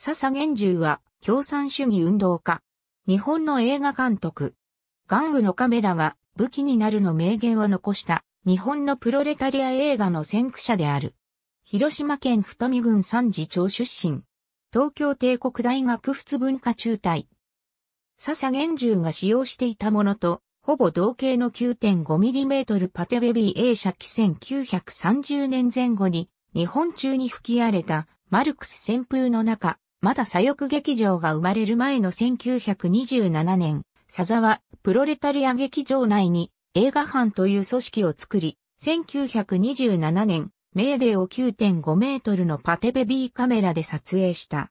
笹玄獣は共産主義運動家。日本の映画監督。玩具のカメラが武器になるの名言を残した日本のプロレタリア映画の先駆者である。広島県太見郡三次町出身。東京帝国大学仏文化中隊。笹玄獣が使用していたものと、ほぼ同型の 9.5mm パテベビー A 社機1930年前後に日本中に吹き荒れたマルクス旋風の中、まだ左翼劇場が生まれる前の1927年、佐沢プロレタリア劇場内に映画班という組織を作り、1927年、メーデーを9.5メートルのパテベビーカメラで撮影した。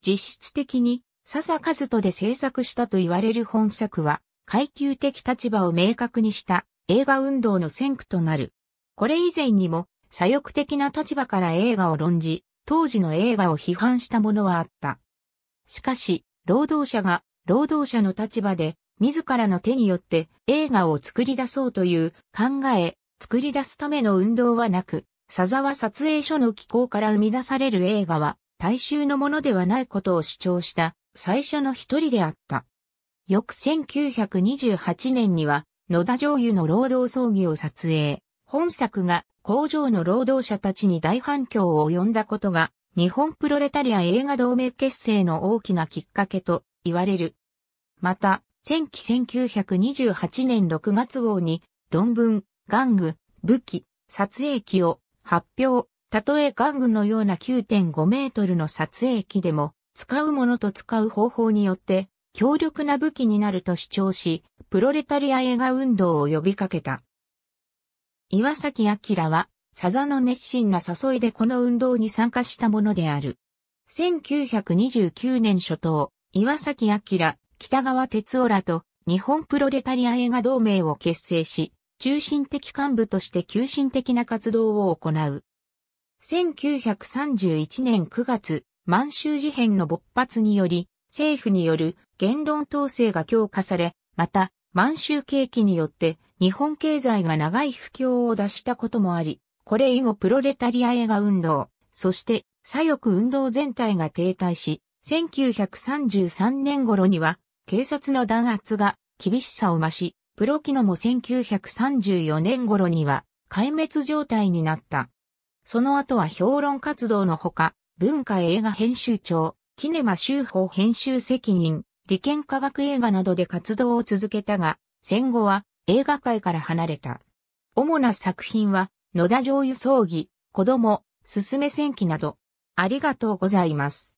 実質的に、笹和人で制作したと言われる本作は、階級的立場を明確にした映画運動の先駆となる。これ以前にも、左翼的な立場から映画を論じ、当時の映画を批判したものはあった。しかし、労働者が労働者の立場で自らの手によって映画を作り出そうという考え、作り出すための運動はなく、佐沢撮影所の機構から生み出される映画は大衆のものではないことを主張した最初の一人であった。翌1928年には野田上優の労働葬儀を撮影。本作が工場の労働者たちに大反響を及んだことが、日本プロレタリア映画同盟結成の大きなきっかけと言われる。また、前期1928年6月号に論文、玩具、武器、撮影機を発表。たとえ玩具のような9.5メートルの撮影機でも、使うものと使う方法によって、強力な武器になると主張し、プロレタリア映画運動を呼びかけた。岩崎明は、サザの熱心な誘いでこの運動に参加したものである。1929年初頭、岩崎明、北川哲夫らと日本プロレタリア映画同盟を結成し、中心的幹部として急進的な活動を行う。1931年9月、満州事変の勃発により、政府による言論統制が強化され、また、満州景気によって日本経済が長い不況を出したこともあり、これ以後プロレタリア映画運動、そして左翼運動全体が停滞し、1933年頃には警察の弾圧が厳しさを増し、プロキノも1934年頃には壊滅状態になった。その後は評論活動のほか、文化映画編集長、キネマ修法編集責任、理研科学映画などで活動を続けたが、戦後は映画界から離れた。主な作品は、野田醤油葬儀、子供、すすめ戦記など、ありがとうございます。